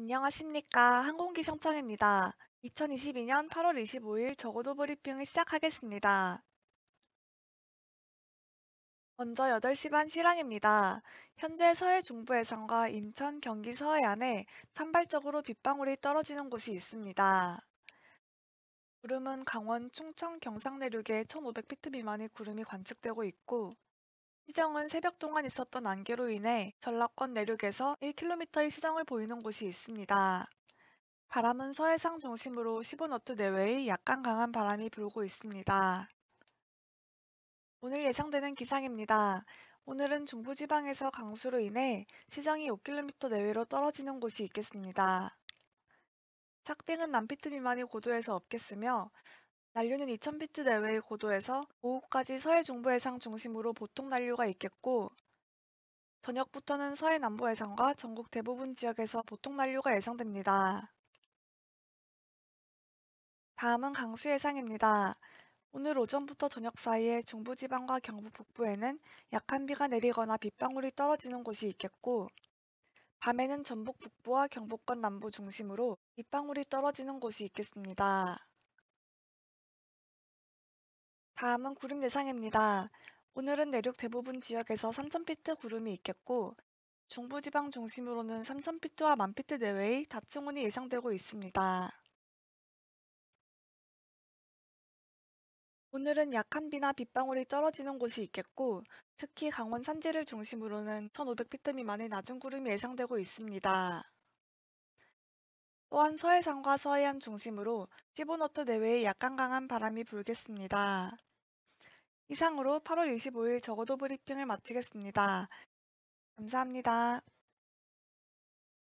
안녕하십니까. 항공기 청청입니다. 2022년 8월 25일 적어도 브리핑을 시작하겠습니다. 먼저 8시 반 실황입니다. 현재 서해 중부 해상과 인천, 경기 서해안에 산발적으로 빗방울이 떨어지는 곳이 있습니다. 구름은 강원, 충청, 경상 내륙에 1500피트 미만의 구름이 관측되고 있고 시정은 새벽 동안 있었던 안개로 인해 전라권 내륙에서 1km의 시정을 보이는 곳이 있습니다. 바람은 서해상 중심으로 15노트 내외의 약간 강한 바람이 불고 있습니다. 오늘 예상되는 기상입니다. 오늘은 중부지방에서 강수로 인해 시정이 5km 내외로 떨어지는 곳이 있겠습니다. 착빙은 남피트 미만이 고도에서 없겠으며 난류는 2000비트 내외의 고도에서 오후까지 서해 중부 해상 중심으로 보통 난류가 있겠고 저녁부터는 서해 남부 해상과 전국 대부분 지역에서 보통 난류가 예상됩니다. 다음은 강수 예상입니다. 오늘 오전부터 저녁 사이에 중부지방과 경부 북부에는 약한 비가 내리거나 빗방울이 떨어지는 곳이 있겠고 밤에는 전북 북부와 경북권 남부 중심으로 빗방울이 떨어지는 곳이 있겠습니다. 다음은 구름 예상입니다. 오늘은 내륙 대부분 지역에서 3,000피트 구름이 있겠고 중부지방 중심으로는 3,000피트와 1 0 0 0 피트 내외의 다층운이 예상되고 있습니다. 오늘은 약한 비나 빗방울이 떨어지는 곳이 있겠고 특히 강원 산지를 중심으로는 1,500피트 미만의 낮은 구름이 예상되고 있습니다. 또한 서해상과 서해안 중심으로 15노트 내외의 약간 강한 바람이 불겠습니다. 이상으로 8월 25일 적어도 브리핑을 마치겠습니다. 감사합니다.